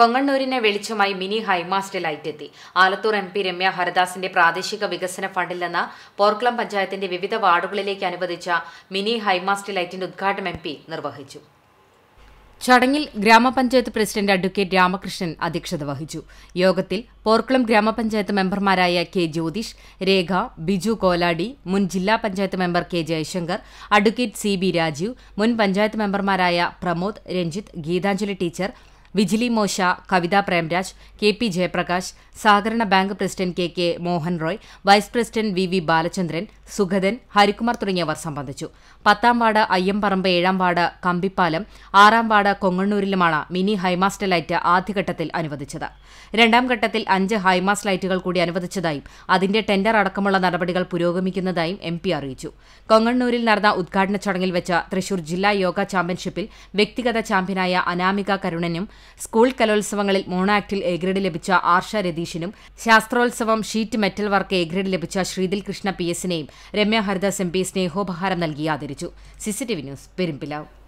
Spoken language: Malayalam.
കൊങ്ങണ്ണൂരിനെ വെളിച്ചമായി മിനി ഹൈമാസ്റ്റ് എത്തി ആലത്തൂർ എം പി രമ്യ ഹരദാസിന്റെ പ്രാദേശിക വികസന ഫണ്ടിൽ നിന്ന് പോർക്കുളം പഞ്ചായത്തിന്റെ വിവിധ വാർഡുകളിലേക്ക് അനുവദിച്ച മിനി ഹൈമാസ്റ്റ് ലൈറ്റിന്റെ ഉദ്ഘാടനം എം പി നിർവഹിച്ചു ചടങ്ങിൽ ഗ്രാമപഞ്ചായത്ത് പ്രസിഡന്റ് അഡ്വക്കേറ്റ് രാമകൃഷ്ണൻ അധ്യക്ഷത വഹിച്ചു യോഗത്തിൽ പോർക്കുളം ഗ്രാമപഞ്ചായത്ത് മെമ്പർമാരായ കെ ജ്യോതിഷ് രേഖ ബിജു കോലാടി മുൻ ജില്ലാ panchayat member K Jayashankar advocate C B Rajeev മുൻ പഞ്ചായത്ത് മെമ്പർമാരായ പ്രമോദ് രഞ്ജിത്ത് ഗീതാഞ്ജലി ടീച്ചർ വിജിലി മോശ കവിതാ പ്രേംരാജ് കെ പി ജയപ്രകാശ് സഹകരണ bank president K K Mohan Roy vice president V V Balachandran Sugathan Harikumar തുടങ്ങിയവർ സംബന്ധിച്ചു പത്താം വാർഡ് അയ്യംപറമ്പ് ഏഴാം വാർഡ് കമ്പിപ്പാലം ആറാം വാർഡ് കൊങ്ങണ്ണൂരിലുമാണ് മിനി ഹൈമാസ്റ്റ് ലൈറ്റ് ആദ്യഘട്ടത്തിൽ അനുവദിച്ചത് രണ്ടാം ഘട്ടത്തിൽ അഞ്ച് ഹൈമാസ്റ്റ് ലൈറ്റുകൾ കൂടി അനുവദിച്ചതായും അതിന്റെ ടെൻഡർ അടക്കമുള്ള നടപടികൾ പുരോഗമിക്കുന്നതായും എം പി അറിയിച്ചു കൊങ്ങണ്ണൂരിൽ നടന്ന ഉദ്ഘാടന ചടങ്ങിൽ വെച്ച തൃശൂർ ജില്ലാ യോഗ ചാമ്പ്യൻഷിപ്പിൽ വ്യക്തിഗത ചാമ്പ്യനായ അനാമിക കരുണനും സ്കൂൾ കലോത്സവങ്ങളിൽ മോണാക്ടിൽ എ ഗ്രേഡ് ലഭിച്ച ആർഷ രതീഷിനും ശാസ്ത്രോത്സവം sheet metal work A grade ലഭിച്ച ശ്രീതിൽ കൃഷ്ണ പി എസിനെയും രമ്യ ഹരിദാസ് എം പി സ്നേഹോപഹാരം നൽകി ആദരിച്ചു സിസിടിവി ന്യൂസ് പെരുമ്പിലാവും